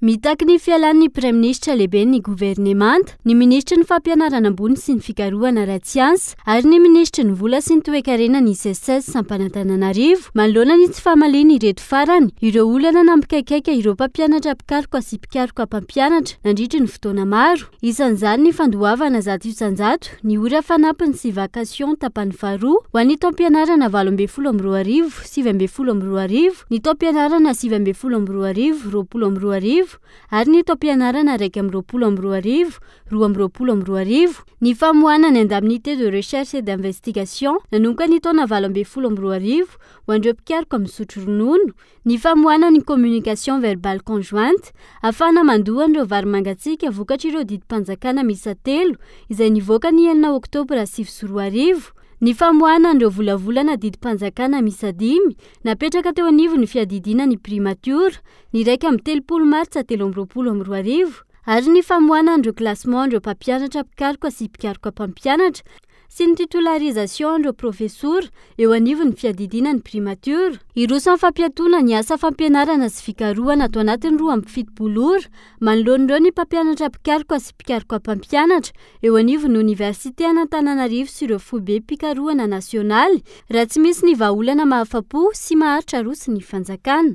mitaky ny fialan'ny prèm ministra lehibe ny gouvernemante ny minisitra ny fampianarana ambony sy ny fikarohana rahatsy ansy ary ny ministra ny vola sy ny toekarena ny ses sampanatana anarivo manoloana ny tsy faamaliana ireto farany ireo oloa na nampikaikaika ireo mpampianatra mpikaroko asy mpikaroko ampampianatra nandritry ny fotoana maro isan'izany ny fandohavana zato isanjato ny ora fanampiny sy vakation tapany fahroa ho an'ny to mpianarana valo ambey folo am'ny ro arivo sivymbe folo amro ri ny to mpianarana sivymbe folo mroari roapolomroar ary ny taom-pianarana raiky am'y roapolo am'y roa arivo roa am roapolo am roa arivo ny famohana ny indemnité de recherche et d'investigation nanomka ny taonavalo ambeny folo amro arivo ho andreo mpikariko amin'ny sotro ronono ny famohana ny communication verbale conjointe ahafana mandohanyireo varymangatsiaka vokatraireo didimpanjakana misa telo izay ni voaka ny enina octobre asiv sy roa ri ny famohana anyireo volavolana didimpanjakana misadimy napetraka teo anivo ny fiadidiana ny primatiora ny raika amin'ny telopolo maritsa telo ami'y roapolo amin' roaarivo ary ny famohanany ireo klasemen ndreo mpampianatra pikaroko sy impikarok mpampianatra sy ny titolarisation ndreo profesora eo anivo ny fiadidina ny primatora irosan'ny fampiatoana ny asa fampianarana zy fikarohana ato anatiny roa amfitobolora manolony ireo ny mpampianatra mpikariko sy mpikaroko mpampianatra eo anivo ny oniversité anantanana rivo sy ireo fobe mpikaroana nasionaly raha tsy misy ny vaaholana mahafa-po sy maharitra rosy ny fanjakana